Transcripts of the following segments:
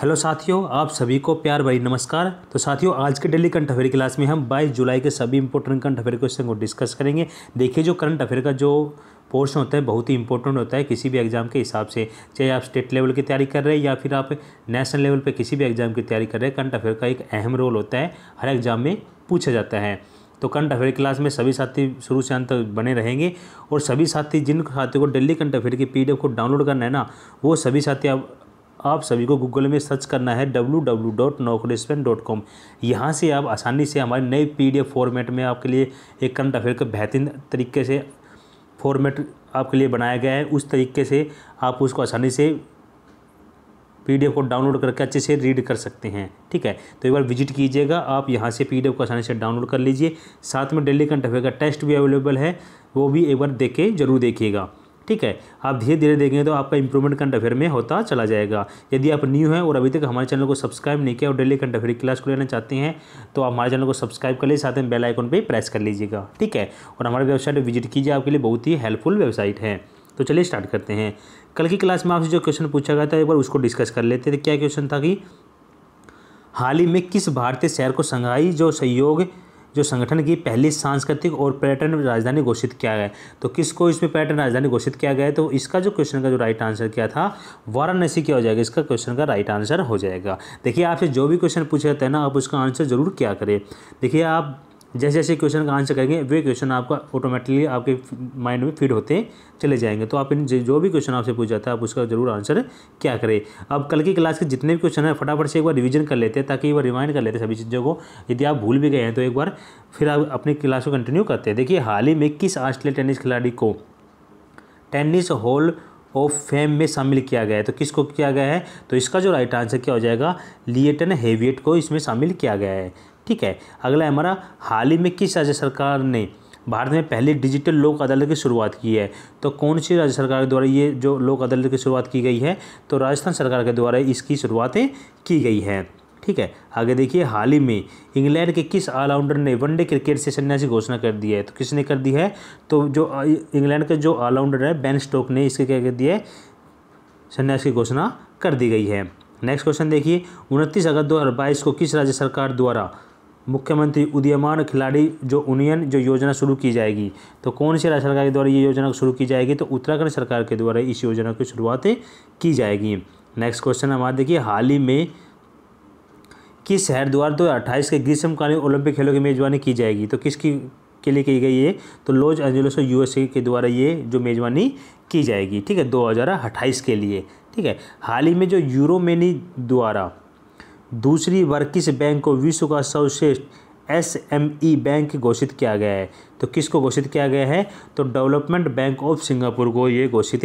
hello साथियों आप सभी को प्यार भरी नमस्कार तो साथियों आज के डेली करंट अफेयर क्लास में हम 22 जुलाई के सभी इंपॉर्टेंट करंट अफेयर क्वेश्चन को डिस्कस करेंगे देखिए जो करंट अफेयर का जो पोर्शन होता है बहुत ही इंपॉर्टेंट होता है किसी भी एग्जाम के हिसाब से चाहे आप स्टेट लेवल की तैयारी कर रहे हैं या फिर आप नेशनल लेवल पर किसी भी एग्जाम की तैयारी कर रहे हैं करंट अफेयर का एक अहम रोल होता है हर एग्जाम में पूछा जाता है तो करंट अफेयर क्लास में सभी साथी शुरू से अंत तक बने रहेंगे और सभी साथी जिन साथियों को डेली करंट अफेयर की पीडीएफ को डाउनलोड करना है ना वो सभी साथी आप आप सभी को गूगल में सर्च करना है W W dot Naukrispan dot com यहाँ से आप आसानी से हमारे नए पीडीएफ फॉर्मेट में आपके लिए एक करंट अफेयर का बेहतरीन तरीके से फॉर्मेट आपके लिए बनाया गया है उस तरीके से आप उसको आसानी से पीडीएफ को डाउनलोड करके अच्छे से रीड कर सकते हैं ठीक है तो एक बार विजिट कीजिएगा आप यहाँ से एफ को आसानी से डाउनलोड कर लीजिए साथ में डेली अफेयर का टेस्ट भी अवेलेबल है वो भी एक बार देख के जरूर देखिएगा ठीक है आप धीरे धीरे देखेंगे तो आपका इंप्रूवमेंट करंट अफेयर में होता चला जाएगा यदि आप न्यू हैं और अभी तक हमारे चैनल को सब्सक्राइब नहीं किया और डेली करंट अफेयर क्लास को लेना चाहते हैं तो आप हमारे चैनल को सब्सक्राइब कर लीजिए साथ में बेल आइकन पर प्रेस कर लीजिएगा ठीक है और हमारी वेबसाइट विजिट कीजिए आपके लिए बहुत ही हेल्पफुल वेबसाइट है तो चलिए स्टार्ट करते हैं कल की क्लास में आपसे जो क्वेश्चन पूछा गया था एक बार उसको डिस्कस कर लेते थे क्या क्वेश्चन था कि हाल ही में किस भारतीय शहर को संघाई जो सहयोग जो संगठन की पहली सांस्कृतिक और पर्यटन राजधानी घोषित किया गया तो किसको इसमें पर्यटन राजधानी घोषित किया गया तो इसका जो क्वेश्चन का जो राइट आंसर क्या था वाराणसी क्या हो जाएगा इसका क्वेश्चन का राइट आंसर हो जाएगा देखिए आपसे जो भी क्वेश्चन पूछे जाते हैं ना आप उसका आंसर जरूर क्या करें देखिए आप जैसे जैसे क्वेश्चन का आंसर करेंगे वे क्वेश्चन आपका ऑटोमेटिकली आपके माइंड में फिट होते चले जाएंगे तो आप इन जो भी क्वेश्चन आपसे पूछ जाता है आप उसका जरूर आंसर क्या करें अब कल की क्लास के जितने भी क्वेश्चन हैं फटाफट से एक बार रिविजन कर लेते हैं ताकि एक बार रिमाइंड कर लेते हैं सभी चीज़ों को यदि आप भूल भी गए हैं तो एक बार फिर आप अपनी क्लास को कंटिन्यू करते हैं देखिए हाल ही में किस ऑस्ट्रेलिया टेनिस खिलाड़ी को टेनिस हॉल ऑफ फेम में शामिल किया गया है तो किसको किया गया है तो इसका जो राइट आंसर क्या हो जाएगा लिएटन हेवियट को इसमें शामिल किया गया है ठीक है अगला हमारा हाल ही में किस राज्य सरकार ने भारत में पहली डिजिटल लोक अदालत की शुरुआत की है तो कौन सी राज्य सरकार के द्वारा ये जो लोक अदालत की शुरुआत की गई है तो राजस्थान सरकार के द्वारा इसकी शुरुआतें की गई है ठीक है आगे देखिए हाल ही में इंग्लैंड के किस ऑलराउंडर ने वनडे क्रिकेट से सन्यासी घोषणा कर दी है तो किसने कर दी है तो जो इंग्लैंड के जो ऑलराउंडर है बैन स्टोक ने इसके क्या कर दिया है सन्यास की घोषणा कर दी गई है नेक्स्ट क्वेश्चन देखिए उनतीस अगस्त बाईस को किस राज्य सरकार द्वारा मुख्यमंत्री उदयमान खिलाड़ी जो यूनियन जो योजना शुरू की जाएगी तो कौन सी राज्य सरकार के द्वारा ये योजना शुरू की जाएगी तो उत्तराखंड सरकार के द्वारा इस योजना की शुरुआत की जाएगी नेक्स्ट क्वेश्चन हमारा देखिए हाल ही में किस शहर द्वारा दो अट्ठाईस के ग्रीष्मकालीन ओलंपिक खेलों की मेजबानी की जाएगी तो किसकी के लिए की गई है तो लॉज एंजलोस यूएसए के द्वारा ये जो मेजबानी की जाएगी ठीक है दो हज़ार के लिए ठीक है हाल ही में जो यूरोमेनी द्वारा दूसरी बार किस बैंक को विश्व का सर्वश्रेष्ठ एस एम ई बैंक घोषित किया गया है तो किसको घोषित किया गया है तो डेवलपमेंट बैंक ऑफ सिंगापुर को ये घोषित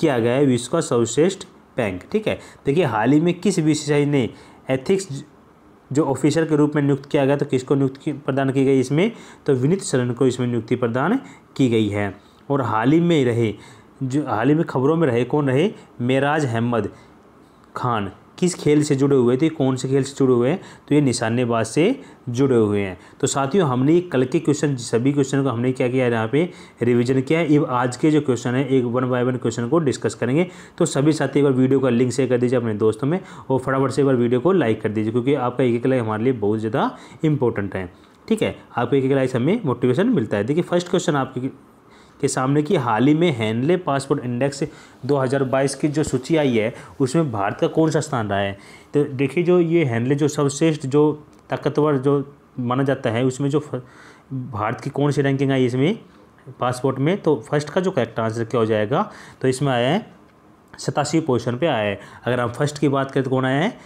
किया गया है विश्व का सर्वश्रेष्ठ बैंक ठीक है देखिए हाल ही में किस विषय ने एथिक्स जो ऑफिसर के रूप में नियुक्त किया गया तो किसको नियुक्ति प्रदान की गई इसमें तो विनीत शरण को इसमें नियुक्ति प्रदान की गई है और हाल ही में रहे जो हाल ही में खबरों में रहे कौन रहे मेराज अहमद खान किस खेल से जुड़े हुए थे कौन से खेल से जुड़े हुए हैं तो ये निशानेबाज से जुड़े हुए हैं तो साथियों हमने कल के क्वेश्चन सभी क्वेश्चन को हमने क्या किया है यहाँ पे रिवीजन किया है आज के जो क्वेश्चन है एक वन बाय वन क्वेश्चन को डिस्कस करेंगे तो सभी साथी एक बार वीडियो का लिंक शेयर कर दीजिए अपने दोस्तों में और फटाफट से एक बार वीडियो को लाइक कर दीजिए क्योंकि आपका एक एक लाइक हमारे लिए बहुत ज़्यादा इंपॉर्टेंट है ठीक है आपको एक एक लाइक हमें मोटिवेशन मिलता है देखिए फर्स्ट क्वेश्चन आपकी के सामने कि हाल ही में हैनले पासपोर्ट इंडेक्स 2022 की जो सूची आई है उसमें भारत का कौन सा स्थान रहा है तो देखिए जो ये हैनले जो सर्वश्रेष्ठ जो ताकतवर जो माना जाता है उसमें जो भारत की कौन सी रैंकिंग आई इसमें पासपोर्ट में तो फर्स्ट का जो करेक्ट आंसर क्या हो जाएगा तो इसमें आया है सतासी पोजिशन पर आया है अगर हम फर्स्ट की बात करें तो कौन आया है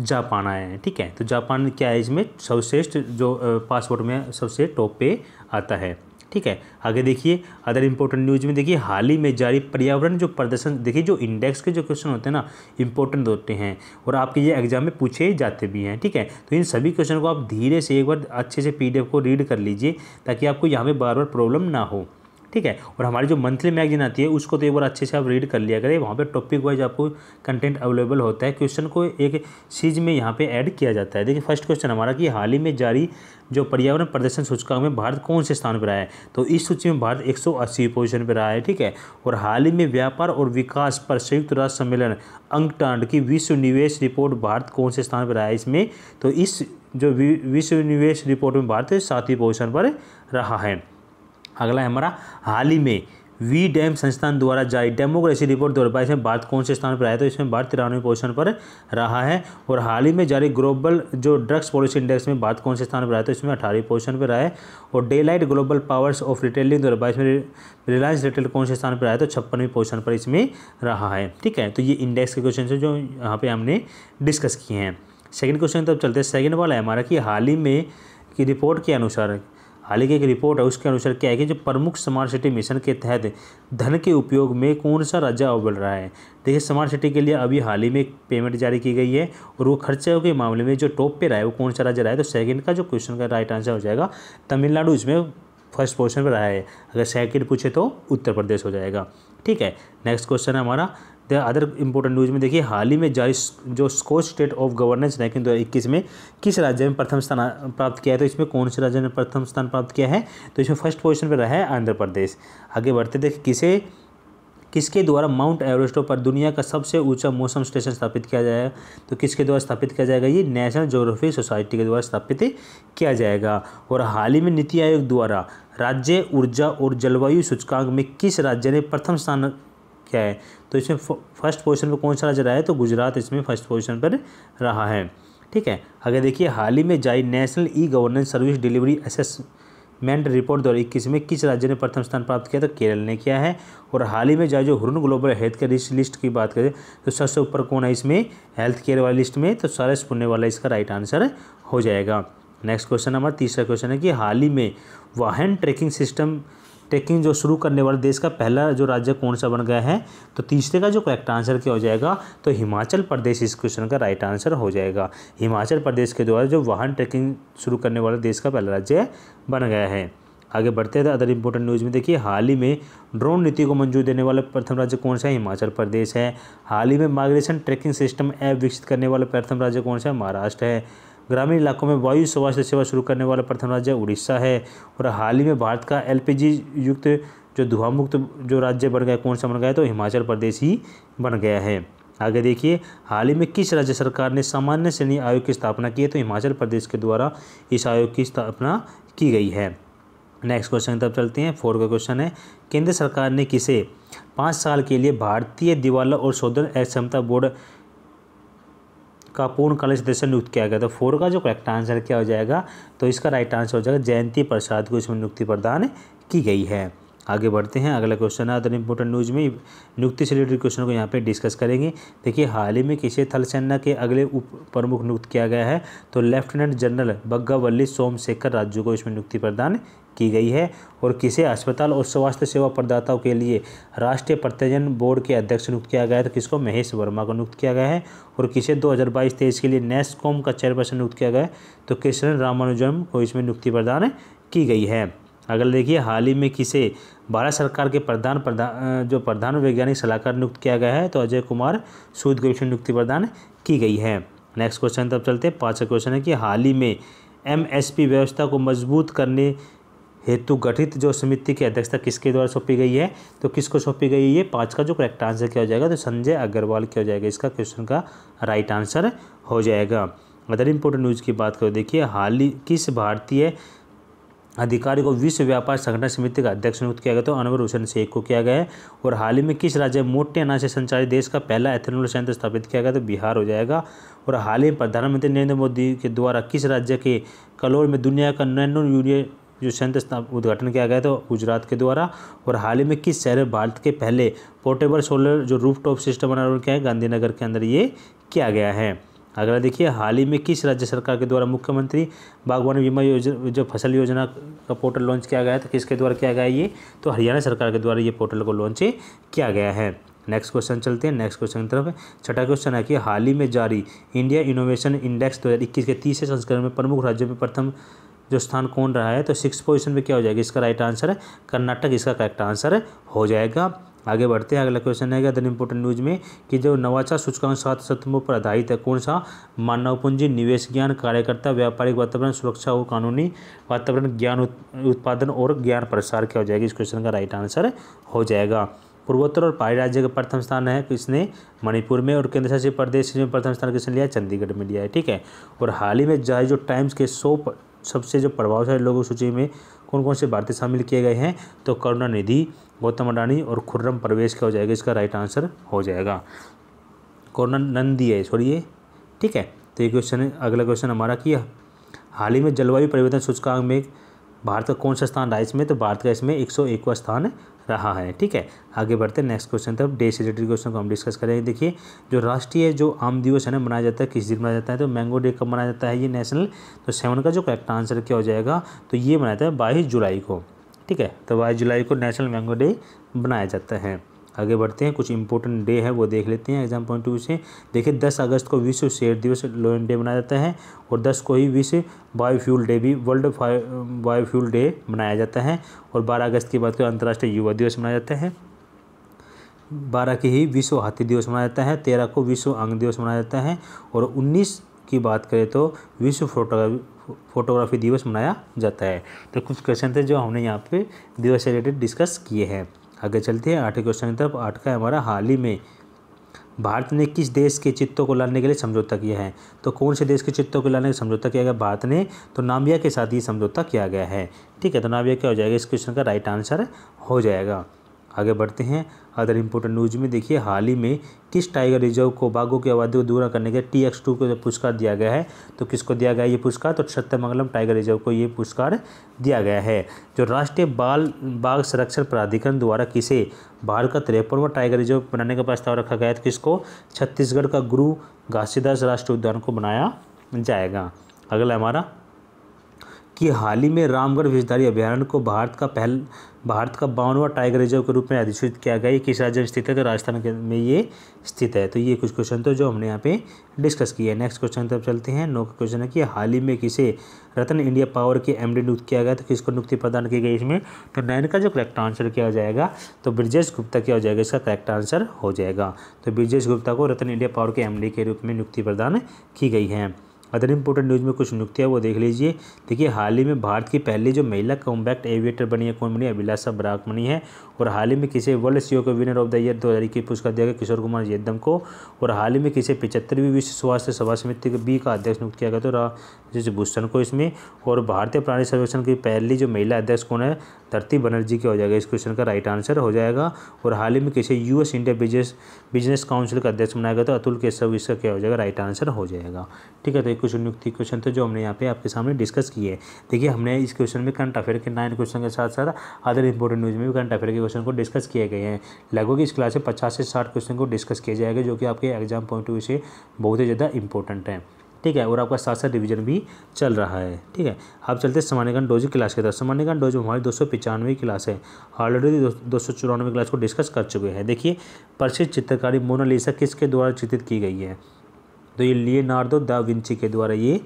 जापान आया है ठीक है तो जापान क्या है इसमें सर्वश्रेष्ठ जो पासपोर्ट में सबसे टॉप पे आता है ठीक है आगे देखिए अदर इंपॉर्टेंट न्यूज़ में देखिए हाल ही में जारी पर्यावरण जो प्रदर्शन देखिए जो इंडेक्स के जो क्वेश्चन होते हैं ना इंपॉर्टेंट होते हैं और आपके ये एग्जाम में पूछे जाते भी हैं ठीक है तो इन सभी क्वेश्चन को आप धीरे से एक बार अच्छे से पी को रीड कर लीजिए ताकि आपको यहाँ पर बार बार प्रॉब्लम ना हो ठीक है और हमारी जो मंथली मैगजीन आती है उसको तो एक बार अच्छे से आप रीड कर लिया करें वहाँ पे टॉपिक वाइज आपको कंटेंट अवेलेबल होता है क्वेश्चन को एक सीज में यहाँ पे ऐड किया जाता है देखिए फर्स्ट क्वेश्चन हमारा कि हाल ही में जारी जो पर्यावरण प्रदर्शन सूचकांक में भारत कौन से स्थान पर रहा है तो इस सूची में भारत एक पोजीशन पर रहा है ठीक है और हाल ही में व्यापार और विकास पर संयुक्त राष्ट्र सम्मेलन अंकटांड की विश्व निवेश रिपोर्ट भारत कौन से स्थान पर रहा है इसमें तो इस जो विश्व निवेश रिपोर्ट में भारत सातवीं पोजिशन पर रहा है अगला है हमारा हाल ही में वी डैम संस्थान द्वारा जारी डेमोक्रेसी रिपोर्ट दो हज़ार बाईस में भारत कौन से स्थान पर आया तो इसमें भारत तिरानवे पोजीशन पर रहा है और हाल ही में जारी ग्लोबल जो ड्रग्स पॉलिसी इंडेक्स में भारत कौन से स्थान पर आया तो इसमें अठारहवीं पोजीशन पर रहा है और Deloitte global powers of retailing दो हज़ार बाईस में रिलायंस रिटेल कौन से स्थान पर आया तो छप्पनवीं पोजिशन पर इसमें रहा है ठीक है तो ये इंडेक्स के क्वेश्चन जो यहाँ पर हमने डिस्कस किए हैं सेकेंड क्वेश्चन तो चलते हैं सेकेंड वाला है हमारा कि हाल ही में की रिपोर्ट के अनुसार हाल ही की एक रिपोर्ट है उसके अनुसार क्या है कि जो प्रमुख स्मार्ट सिटी मिशन के तहत धन के उपयोग में कौन सा राज्य अव्वल रहा है देखिए स्मार्ट सिटी के लिए अभी हाल ही में एक पेमेंट जारी की गई है और वो खर्चे के मामले में जो टॉप पे रहा है वो कौन सा राज्य रहा है तो सेकंड का जो क्वेश्चन का राइट आंसर हो जाएगा तमिलनाडु इसमें फर्स्ट पोजिशन पर रहा है अगर सेकंड पूछे तो उत्तर प्रदेश हो जाएगा ठीक है नेक्स्ट क्वेश्चन है हमारा द अदर इंपॉर्टेंट न्यूज़ में देखिए हाल ही में जारी जो Skoch state of governance ranking दो इक्कीस में किस राज्य में प्रथम स्थान प्राप्त किया है तो इसमें कौन से राज्य ने प्रथम स्थान प्राप्त किया है तो इसमें फर्स्ट पोजिशन पर रहा है आंध्र प्रदेश आगे बढ़ते देखिए किसे किसके द्वारा माउंट एवरेस्टो पर दुनिया का सबसे ऊंचा मौसम स्टेशन स्थापित किया जाएगा तो किसके द्वारा स्थापित किया जाएगा ये नेशनल जोग्राफी सोसाइटी के द्वारा स्थापित किया जाएगा और हाल ही में नीति आयोग द्वारा राज्य ऊर्जा और जलवायु सूचकांक में किस राज्य ने प्रथम स्थान क्या है तो इसमें फर्स्ट पोजिशन पर कौन सा राज्य रहा है तो गुजरात इसमें फर्स्ट पोजिशन पर रहा है ठीक है अगर देखिए हाल ही में जारी national e governance service delivery assessment report दो इक्कीस में किस राज्य ने प्रथम स्थान प्राप्त किया तो केरल ने किया है और हाल ही में जाए जो Hurun global health care list की बात करें तो सबसे ऊपर कौन है इसमें हेल्थ केयर वाली लिस्ट में तो सरस पुण्य वाला इसका राइट आंसर हो जाएगा नेक्स्ट क्वेश्चन हमारा तीसरा क्वेश्चन है कि हाल ही में वाहन ट्रैकिंग सिस्टम ट्रेकिंग जो शुरू करने वाले देश का पहला जो राज्य कौन सा बन गया है तो तीसरे का जो करेक्ट आंसर क्या हो जाएगा तो हिमाचल प्रदेश इस क्वेश्चन का राइट आंसर हो जाएगा हिमाचल प्रदेश के द्वारा जो वाहन ट्रेकिंग शुरू करने वाले देश का पहला राज्य बन गया है आगे बढ़ते थे अदर इम्पोर्टेंट न्यूज़ में देखिए हाल ही में ड्रोन नीति को मंजूर देने वाला प्रथम राज्य कौन सा है हिमाचल प्रदेश है हाल ही में माइग्रेशन ट्रैकिंग सिस्टम ऐप विकसित करने वाला प्रथम राज्य कौन सा है महाराष्ट्र है ग्रामीण इलाकों में वायु स्वास्थ्य सेवा शुरू करने वाला प्रथम राज्य उड़ीसा है और हाल ही में भारत का एल युक्त जो धुआं मुक्त जो राज्य बन गया कौन सा बन गया तो हिमाचल प्रदेश ही बन गया है आगे देखिए हाल ही में किस राज्य सरकार ने सामान्य श्रेणी आयोग की स्थापना की है तो हिमाचल प्रदेश के द्वारा इस आयोग की स्थापना की गई है नेक्स्ट क्वेश्चन तब चलते हैं फोर का क्वेश्चन है केंद्र सरकार ने किसे पाँच साल के लिए भारतीय दिवाला और शोधन अक्षमता बोर्ड का पूर्ण कलश सदस्य नियुक्त किया गया तो फोर का जो करेक्ट आंसर क्या हो जाएगा तो इसका राइट आंसर हो जाएगा जयंती प्रसाद को इसमें नियुक्ति प्रदान की गई है आगे बढ़ते हैं अगला क्वेश्चन है अदर इम्पोर्टेंट न्यूज़ में नियुक्ति से रिलेटेड क्वेश्चन को यहाँ पे डिस्कस करेंगे देखिए हाल ही में किसे थलसेना के अगले उप प्रमुख नियुक्त किया गया है तो लेफ्टिनेंट जनरल बग्गावल्ली सोमशेखर राज्यों को इसमें नियुक्ति प्रदान की गई है और किसे अस्पताल और स्वास्थ्य सेवा प्रदाताओं के लिए राष्ट्रीय प्रत्यजन बोर्ड के अध्यक्ष नियुक्त किया गया है तो किसको महेश वर्मा को नियुक्त किया गया है और किसे 2022 हज़ार के लिए नेस्कॉम का चेयरपर्सन नियुक्त किया गया है तो कृष्ण रामानुजम को इसमें नियुक्ति प्रदान की गई है अगर देखिए हाल ही में किसे भारत सरकार के प्रधान प्रधान जो प्रधान वैज्ञानिक सलाहकार नियुक्त किया गया है तो अजय कुमार सूद गवेषण नियुक्ति प्रदान की गई है नेक्स्ट क्वेश्चन तब चलते हैं पाँचवा क्वेश्चन है कि हाल ही में एमएसपी व्यवस्था को मजबूत करने हेतु गठित जो समिति की अध्यक्षता किसके द्वारा सौंपी गई है तो किसको सौंपी गई है ये पाँच का जो करेक्ट आंसर क्या हो जाएगा तो संजय अग्रवाल क्या हो जाएगा इसका क्वेश्चन का राइट आंसर हो जाएगा अदर इम्पोर्टेंट न्यूज़ की बात करो देखिए हाल ही किस भारतीय अधिकारी को विश्व व्यापार संगठन समिति का अध्यक्ष नियुक्त किया गया तो अनवर हुसैन शेख को किया गया है और हाल ही में किस राज्य में मोटे अनाज से संचालित देश का पहला एथेनॉल संयंत्र स्थापित किया गया तो बिहार हो जाएगा और हाल ही में प्रधानमंत्री नरेंद्र मोदी के द्वारा किस राज्य के कलोर में दुनिया का नैनो यूनियन जो संयंत्र उद्घाटन किया गया था गुजरात के द्वारा और हाल ही में किस शहर भारत के पहले पोर्टेबल सोलर जो रूफ सिस्टम बना किया है गांधीनगर के अंदर ये किया गया है अगला देखिए हाल ही में किस राज्य सरकार के द्वारा मुख्यमंत्री बागवान बीमा योजना जो फसल योजना का पोर्टल लॉन्च किया गया है तो किसके द्वारा किया गया ये तो हरियाणा सरकार के द्वारा ये पोर्टल को लॉन्च किया गया है नेक्स्ट क्वेश्चन चलते हैं नेक्स्ट क्वेश्चन की तरफ छठा क्वेश्चन है कि हाल ही में जारी इंडिया इनोवेशन इंडेक्स 2021 के तीसरे संस्करण में प्रमुख राज्यों में प्रथम जो स्थान कौन रहा है तो सिक्स पोजीशन में क्या हो जाएगा इसका राइट आंसर है कर्नाटक इसका करेक्ट आंसर हो जाएगा आगे बढ़ते हैं अगला क्वेश्चन है अदर इंपोर्टेंट न्यूज में कि जो नवाचार सूचकांक सात सत्वों पर आधारित है कौन सा मानव पूंजी निवेश ज्ञान कार्यकर्ता व्यापारिक वातावरण सुरक्षा और कानूनी वातावरण ज्ञान उत्पादन और ज्ञान प्रसार क्या हो जाएगा इस क्वेश्चन का राइट आंसर हो जाएगा पूर्वोत्तर और पहाड़ी राज्य का प्रथम स्थान है किसने मणिपुर में और केंद्र शासित प्रदेश में प्रथम स्थान किसने लिया चंडीगढ़ में लिया है ठीक है और हाल ही में जो टाइम्स के सौ सबसे जो प्रभावशाली लोगों सूची में कौन कौन से भारतीय शामिल किए गए हैं तो करुणानिधि गौतम अडानी और खुर्रम परवेश क्या हो जाएगा इसका राइट आंसर हो जाएगा करुणानंदी है सॉरी ये ठीक है तो ये क्वेश्चन अगला क्वेश्चन हमारा किया हाल ही में जलवायु परिवर्तन सूचकांक में भारत का कौन सा स्थान रहा इसमें तो भारत का इसमें एक सौ एकवा स्थान रहा है ठीक है आगे बढ़ते हैं नेक्स्ट क्वेश्चन तरफ डे रिलेटेड क्वेश्चन को हम डिस्कस करेंगे देखिए जो राष्ट्रीय जो आम दिवस है ना मनाया जाता है किस दिन मनाया जाता है तो मैंगो डे कब मनाया जाता है ये नेशनल तो सेवन का जो करेक्ट आंसर क्या हो जाएगा तो ये मनाया जाता है बाईस जुलाई को ठीक है तो बाईस जुलाई को नेशनल मैंगो डे बनाया जाता है आगे बढ़ते हैं कुछ इंपॉर्टेंट डे है वो देख लेते हैं एग्जाम पॉइंट ऑफ से देखिए दस अगस्त को विश्व शेयर दिवस लोन डे मनाया जाता है और दस को ही विश्व बायोफ्यूल डे भी वर्ल्ड बायोफ्यूल डे मनाया जाता है और बारह अगस्त की बात करें अंतर्राष्ट्रीय युवा दिवस मनाया जाता है बारह के ही विश्व हाथी दिवस मनाया जाता है तेरह को विश्व अंग दिवस मनाया जाता है और उन्नीस की बात करें तो विश्व फोटोग्राफी फोटोग्राफी दिवस मनाया जाता है तो कुछ क्वेश्चन थे जो हमने यहाँ पे दिवस से रिलेटेड डिस्कस किए हैं आगे चलते हैं आठवें क्वेश्चन की तरफ आठ का हमारा हाल ही में भारत ने किस देश के चित्तों को लाने के लिए समझौता किया है तो कौन से देश के चित्तों को लाने का समझौता किया गया भारत ने तो नामिया के साथ ये समझौता किया गया है ठीक है तो नामिया क्या हो जाएगा इस क्वेश्चन का राइट आंसर हो जाएगा आगे बढ़ते हैं अदर इम्पोर्टेंट न्यूज़ में देखिए हाल ही में किस टाइगर रिजर्व को बाघों की आबादी को दूर करने के टी एक्स टू को जब पुरस्कार दिया गया है तो किसको दिया गया ये पुरस्कार तो छत्तमंगलम टाइगर रिजर्व को ये पुरस्कार दिया गया है जो राष्ट्रीय बाल बाघ संरक्षण प्राधिकरण द्वारा किसे भारत का तिरपनवा टाइगर रिजर्व बनाने का प्रस्ताव रखा गया है तो किसको छत्तीसगढ़ का गुरु घासीदास राष्ट्रीय उद्यान को बनाया जाएगा अगला हमारा कि हाल ही में रामगढ़ विषधारी अभ्यारण को भारत का पहल भारत का बावनवा टाइगर रिजर्व के रूप में अधिसूचित किया गया ये किस राज्य में स्थित है तो राजस्थान में ये स्थित है तो ये कुछ क्वेश्चन तो जो हमने यहाँ पे डिस्कस किया है नेक्स्ट क्वेश्चन तब चलते हैं नौ क्वेश्चन है कि हाल ही में किसे रतन इंडिया पावर के एम नियुक्त किया गया तो किसको नियुक्ति प्रदान की गई इसमें तो नाइन का जो करेक्ट आंसर किया जाएगा तो ब्रजेश गुप्ता क्या हो जाएगा इसका करेक्ट आंसर हो जाएगा तो ब्रजेश गुप्ता को रतन इंडिया पावर के एम के रूप में नियुक्ति प्रदान की गई है अदर इम्पोर्टेंट न्यूज़ में कुछ नुकते हैं वो देख लीजिए देखिए हाल ही में भारत की पहली जो महिला कॉम्बैक्ट एविएटर बनी है कौन बनी है अभिलाषा बराक बनी है और हाल ही में किसे वर्ल्ड सीओ के विनर ऑफ द ईयर दो हज़ार इक्कीस पुरस्कार दिया गया किशोर कुमार येदम को और हाल ही में किसे पिचहत्तरवीं विश्व स्वास्थ्य सभा समिति बी का अध्यक्ष नियुक्त किया गया तो राजेश भूषण को इसमें और भारतीय प्राणी सर्वेक्षण की पहली जो महिला अध्यक्ष कौन है धरती बनर्जी की हो जाएगा इस क्वेश्चन का राइट आंसर हो जाएगा और हाल ही में किसे US India business business council का अध्यक्ष बनाया गया तो अतुल केशव इसका क्या हो जाएगा राइट आंसर हो जाएगा ठीक है तो क्वेश्चन नियुक्ति क्वेश्चन थे जो हमने यहाँ पे आपके सामने डिस्कस किए देखिए हमने इस क्वेश्चन में करंट अफेयर के नाइन क्वेश्चन के साथ साथ अदर इंपॉर्टेंट न्यूज़ में भी करंट अफेयर के क्वेश्चन को डिस्कस किए गए हैं लगभग इस क्लास में पचास से साठ क्वेश्चन को डिस्कस किया जाएगा जो कि आपके एग्जाम पॉइंट ऑफ व्यू से बहुत ही ज़्यादा इंपॉर्टेंट है ठीक है और आपका साथ साथ रिविजन भी चल रहा है ठीक है आप चलते हैं सामान्यकांड डोज क्लास के तरफ सामान्यकांड डोज हमारी दो सौ पचानवे क्लास है ऑलरेडी दो सौ चौरानवे क्लास को डिस्कस कर चुके हैं देखिए प्रसिद्ध चित्रकारी मोनालिसा किसके द्वारा चित्रित की गई है तो ये लियोनार्डो दा विंची के द्वारा ये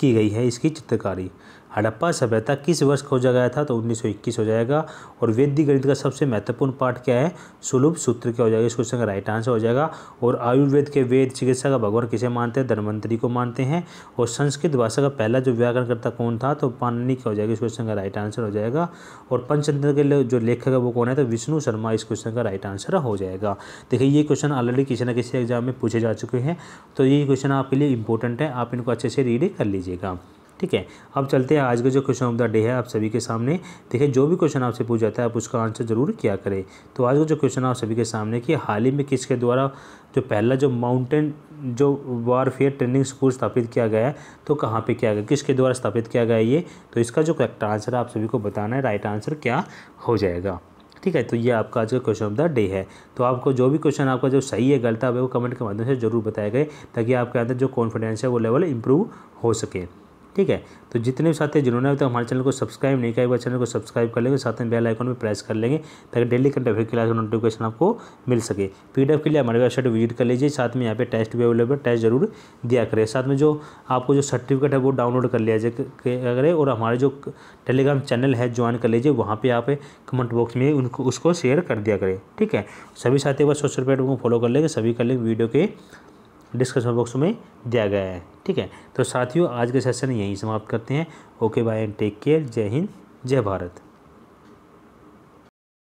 की गई है इसकी चित्रकारी हड़प्पा सभ्यता किस वर्ष खोजा गया था तो 1921 हो जाएगा और वैद्य गणित का सबसे महत्वपूर्ण पाठ क्या है सुलभ सूत्र क्या हो जाएगा इस क्वेश्चन का राइट आंसर हो जाएगा और आयुर्वेद के वेद चिकित्सा का भगवान किसे मानते हैं धनवंतरी को मानते हैं और संस्कृत भाषा का पहला जो व्याकरण करता कौन था तो पाननी क्या हो जाएगा इस क्वेश्चन का राइट आंसर हो जाएगा और पंचतंत्र के जो लेखक है वो कौन है तो विष्णु शर्मा इस क्वेश्चन का राइट आंसर हो जाएगा देखिए ये क्वेश्चन ऑलरेडी किसी ना किसी एग्जाम में पूछे जा चुके हैं तो ये क्वेश्चन आपके लिए इंपॉर्टेंट है आप इनको अच्छे से रीड कर लीजिएगा ठीक है अब चलते हैं आज का जो क्वेश्चन ऑफ द डे है आप सभी के सामने देखिए जो भी क्वेश्चन आपसे पूछ जाता है आप उसका आंसर जरूर क्या करें तो आज का जो क्वेश्चन आप सभी के सामने कि हाल ही में किसके द्वारा जो पहला जो माउंटेन जो वारफेयर ट्रेनिंग स्कूल स्थापित किया गया है तो कहाँ पे किया गया किसके द्वारा स्थापित किया गया ये तो इसका जो करेक्ट आंसर आप सभी को बताना है राइट आंसर क्या हो जाएगा ठीक है तो ये आपका आज का क्वेश्चन ऑफ द डे है तो आपको जो भी क्वेश्चन आपका जो सही है गलत है वो कमेंट के माध्यम से जरूर बताया गए ताकि आपके अंदर जो कॉन्फिडेंस है वो लेवल इंप्रूव हो सके ठीक है तो जितने भी साथी जिन्होंने होते हैं हमारे चैनल को सब्सक्राइब नहीं किया चैनल को सब्सक्राइब कर लेंगे साथ में बेल आइकन भी प्रेस कर लेंगे ताकि डेली कंटेंट की क्लास का नोटिफिकेशन आपको मिल सके पी के लिए हमारी वेबसाइट विजिट कर लीजिए साथ में यहाँ पे टेस्ट भी अवेलेबल टेस्ट जरूर दिया करें साथ में जो आपको जो सर्टिफिकेट है वो डाउनलोड कर लिया जाए और हमारे जो टेलीग्राम चैनल है ज्वाइन कर लीजिए वहाँ पर आप कमेंट बॉक्स में उनको उसको शेयर कर दिया करें ठीक है सभी साथी बस सोशल प्लेटफॉर्म को फॉलो कर लेंगे सभी कर लेंगे वीडियो के डिस्क्रिप्शन बॉक्स में दिया गया है ठीक है तो साथियों आज का सेशन यहीं समाप्त करते हैं okay bye and take care जय हिंद जय भारत